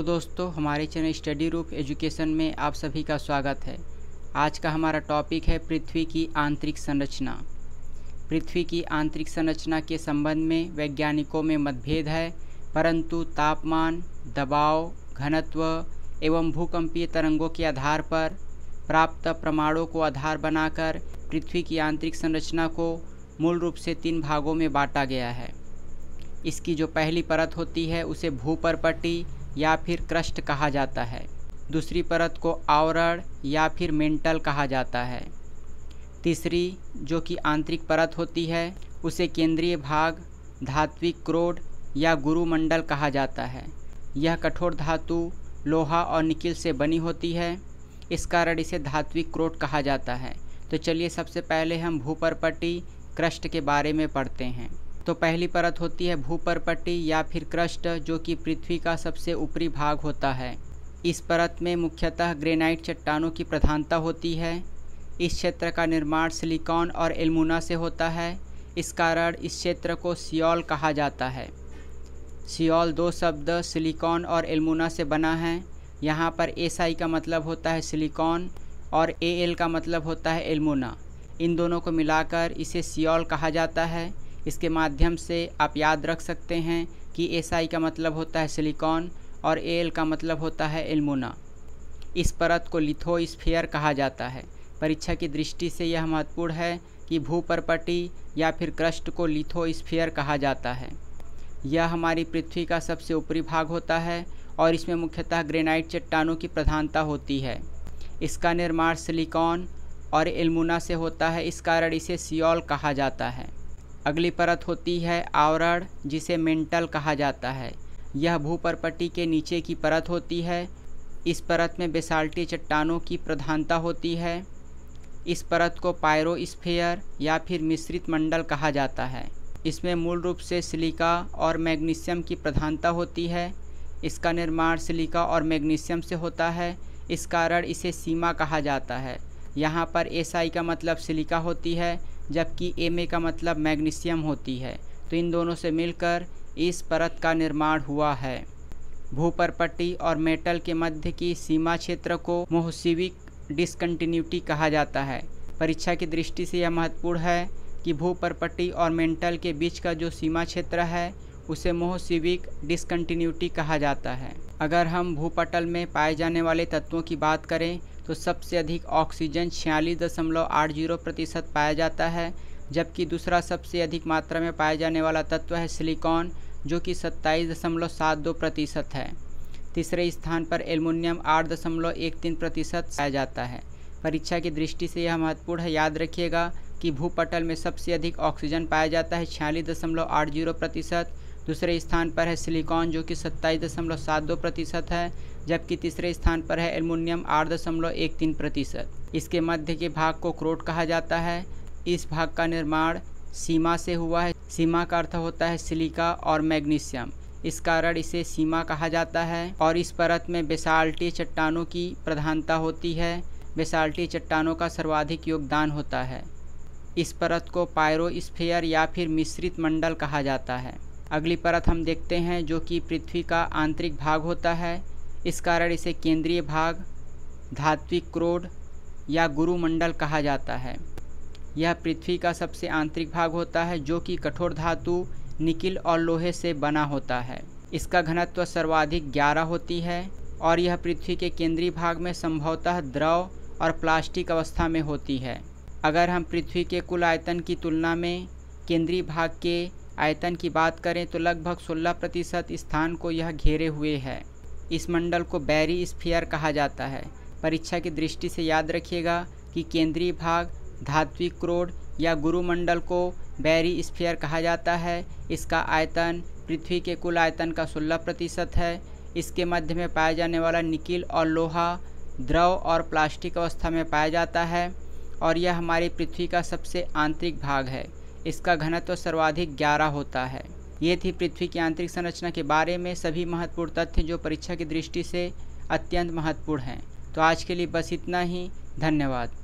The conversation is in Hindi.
हेलो दोस्तों हमारे चैनल स्टडी रूप एजुकेशन में आप सभी का स्वागत है आज का हमारा टॉपिक है पृथ्वी की आंतरिक संरचना पृथ्वी की आंतरिक संरचना के संबंध में वैज्ञानिकों में मतभेद है परंतु तापमान दबाव घनत्व एवं भूकंपीय तरंगों के आधार पर प्राप्त प्रमाणों को आधार बनाकर पृथ्वी की आंतरिक संरचना को मूल रूप से तीन भागों में बांटा गया है इसकी जो पहली परत होती है उसे भूपरपट्टी या फिर क्रस्ट कहा जाता है दूसरी परत को आवरण या फिर मेंटल कहा जाता है तीसरी जो कि आंतरिक परत होती है उसे केंद्रीय भाग धात्विक क्रोड या गुरुमंडल कहा जाता है यह कठोर धातु लोहा और निकिल से बनी होती है इस कारण इसे धात्विक क्रोड कहा जाता है तो चलिए सबसे पहले हम भूपरपटी क्रस्ट के बारे में पढ़ते हैं तो पहली परत होती है भूपरपट्टी या फिर क्रस्ट जो कि पृथ्वी का सबसे ऊपरी भाग होता है इस परत में मुख्यतः ग्रेनाइट चट्टानों की प्रधानता होती है इस क्षेत्र का निर्माण सिलिकॉन और एलमुना से होता है इस कारण इस क्षेत्र को सियोल कहा जाता है सियोल दो शब्द सिलिकॉन और एलमुना से बना है यहाँ पर एस आई का मतलब होता है सिलिकॉन और ए एल का मतलब होता है एलमुना इन दोनों को मिलाकर इसे सियोल कहा जाता है इसके माध्यम से आप याद रख सकते हैं कि एस का मतलब होता है सिलिकॉन और एल का मतलब होता है एलमोना इस परत को स्फेयर कहा जाता है परीक्षा की दृष्टि से यह महत्वपूर्ण है कि भूपरपटी या फिर क्रस्ट को लिथोस्फीयर कहा जाता है यह हमारी पृथ्वी का सबसे ऊपरी भाग होता है और इसमें मुख्यतः ग्रेनाइट चट्टानों की प्रधानता होती है इसका निर्माण सिलिकॉन और एलमुना से होता है इस कारण इसे सियोल कहा जाता है अगली परत होती है आवरण जिसे मेंटल कहा जाता है यह भूपरपट्टी के नीचे की परत होती है इस परत में बेसाल्टी चट्टानों की प्रधानता होती है इस परत को पायरोस्फेयर या फिर मिश्रित मंडल कहा जाता है इसमें मूल रूप से सिलिका और मैग्नीशियम की प्रधानता होती है इसका निर्माण सिलिका और मैग्नीशियम से होता है इस कारण इसे सीमा कहा जाता है यहाँ पर एस का मतलब सिलिका होती है जबकि एम का मतलब मैग्नीशियम होती है तो इन दोनों से मिलकर इस परत का निर्माण हुआ है भूपरपट्टी और मेटल के मध्य की सीमा क्षेत्र को मोहसिविक डिसकंटिन्यूटी कहा जाता है परीक्षा की दृष्टि से यह महत्वपूर्ण है कि भूपरपट्टी और मेंटल के बीच का जो सीमा क्षेत्र है उसे मोहसिविक डिसकंटिन्यूटी कहा जाता है अगर हम भूपटल में पाए जाने वाले तत्वों की बात करें तो सबसे अधिक ऑक्सीजन छियालीस दशमलव आठ जीरो प्रतिशत पाया जाता है जबकि दूसरा सबसे अधिक मात्रा में पाया जाने वाला तत्व है सिलिकॉन जो कि सत्ताईस दशमलव सात दो प्रतिशत है तीसरे स्थान पर एल्युमिनियम आठ दशमलव एक तीन प्रतिशत पाया जाता है परीक्षा की दृष्टि से यह महत्वपूर्ण है याद रखिएगा कि भूपटल में सबसे अधिक ऑक्सीजन पाया जाता है छियालीस दशमलव आठ जीरो प्रतिशत दूसरे स्थान पर है सिलिकॉन जो कि सत्ताईस दशमलव सात दो प्रतिशत है जबकि तीसरे स्थान पर है एलमोनियम आठ दशमलव एक तीन प्रतिशत इसके मध्य के भाग को क्रोट कहा जाता है इस भाग का निर्माण सीमा से हुआ है सीमा का अर्थ होता है सिलिका और मैग्नीशियम इस कारण इसे सीमा कहा जाता है और इस परत में बेसाल्टी चट्टानों की प्रधानता होती है बेसाल्टी चट्टानों का सर्वाधिक योगदान होता है इस परत को पायरोस्फेयर या फिर मिश्रित मंडल कहा जाता है अगली परत हम देखते हैं जो कि पृथ्वी का आंतरिक भाग होता है इस कारण इसे केंद्रीय भाग धात्विक क्रोड या गुरुमंडल कहा जाता है यह पृथ्वी का सबसे आंतरिक भाग होता है जो कि कठोर धातु निकिल और लोहे से बना होता है इसका घनत्व सर्वाधिक 11 होती है और यह पृथ्वी के केंद्रीय भाग में संभवतः द्रव और प्लास्टिक अवस्था में होती है अगर हम पृथ्वी के कुल आयतन की तुलना में केंद्रीय भाग के आयतन की बात करें तो लगभग 16 प्रतिशत स्थान को यह घेरे हुए है इस मंडल को बैरी स्फीयर कहा जाता है परीक्षा की दृष्टि से याद रखिएगा कि केंद्रीय भाग धात्विक क्रोड या गुरुमंडल को बैरी स्फीयर कहा जाता है इसका आयतन पृथ्वी के कुल आयतन का सोलह प्रतिशत है इसके मध्य में पाया जाने वाला निकिल और लोहा द्रव और प्लास्टिक अवस्था में पाया जाता है और यह हमारी पृथ्वी का सबसे आंतरिक भाग है इसका घनत्व सर्वाधिक ग्यारह होता है ये थी पृथ्वी की आंतरिक संरचना के बारे में सभी महत्वपूर्ण तथ्य जो परीक्षा की दृष्टि से अत्यंत महत्वपूर्ण हैं तो आज के लिए बस इतना ही धन्यवाद